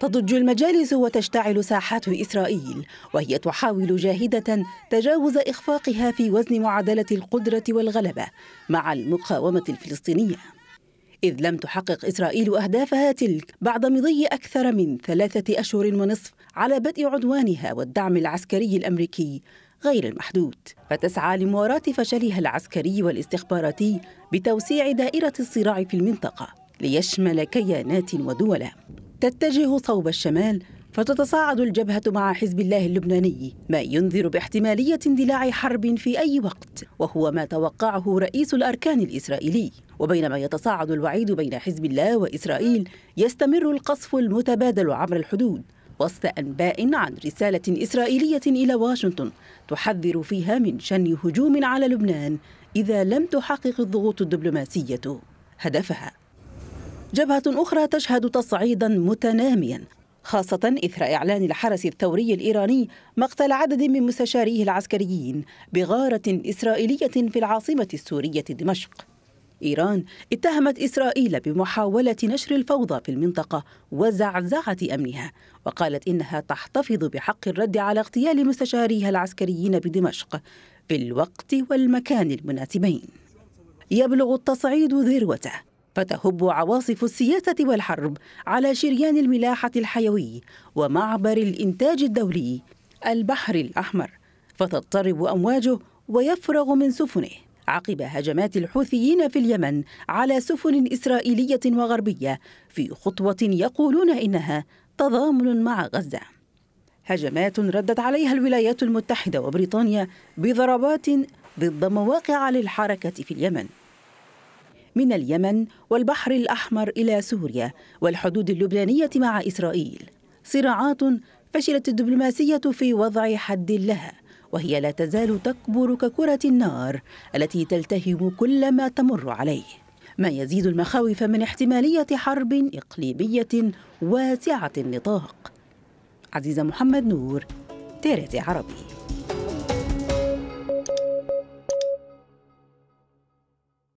تضج المجالس وتشتعل ساحات إسرائيل وهي تحاول جاهدة تجاوز إخفاقها في وزن معادلة القدرة والغلبة مع المقاومة الفلسطينية إذ لم تحقق إسرائيل أهدافها تلك بعد مضي أكثر من ثلاثة أشهر ونصف على بدء عدوانها والدعم العسكري الأمريكي غير المحدود فتسعى لمواراة فشلها العسكري والاستخباراتي بتوسيع دائرة الصراع في المنطقة ليشمل كيانات ودولا تتجه صوب الشمال فتتصاعد الجبهة مع حزب الله اللبناني ما ينذر باحتمالية اندلاع حرب في أي وقت وهو ما توقعه رئيس الأركان الإسرائيلي وبينما يتصاعد الوعيد بين حزب الله وإسرائيل يستمر القصف المتبادل عبر الحدود وسط أنباء عن رسالة إسرائيلية إلى واشنطن تحذر فيها من شن هجوم على لبنان إذا لم تحقق الضغوط الدبلوماسية هدفها جبهة أخرى تشهد تصعيدا متناميا خاصة إثر إعلان الحرس الثوري الإيراني مقتل عدد من مستشاريه العسكريين بغارة إسرائيلية في العاصمة السورية دمشق إيران اتهمت إسرائيل بمحاولة نشر الفوضى في المنطقة وزعزعة أمنها وقالت إنها تحتفظ بحق الرد على اغتيال مستشاريها العسكريين بدمشق في الوقت والمكان المناسبين يبلغ التصعيد ذروته فتهب عواصف السياسة والحرب على شريان الملاحة الحيوي ومعبر الإنتاج الدولي البحر الأحمر فتضطرب أمواجه ويفرغ من سفنه عقب هجمات الحوثيين في اليمن على سفن إسرائيلية وغربية في خطوة يقولون إنها تضامن مع غزة هجمات ردت عليها الولايات المتحدة وبريطانيا بضربات ضد مواقع للحركة في اليمن من اليمن والبحر الأحمر إلى سوريا والحدود اللبنانية مع إسرائيل صراعات فشلت الدبلوماسية في وضع حد لها وهي لا تزال تكبر ككرة النار التي تلتهم كل ما تمر عليه ما يزيد المخاوف من احتمالية حرب إقليمية واسعة النطاق عزيزة محمد نور تيرتي عربي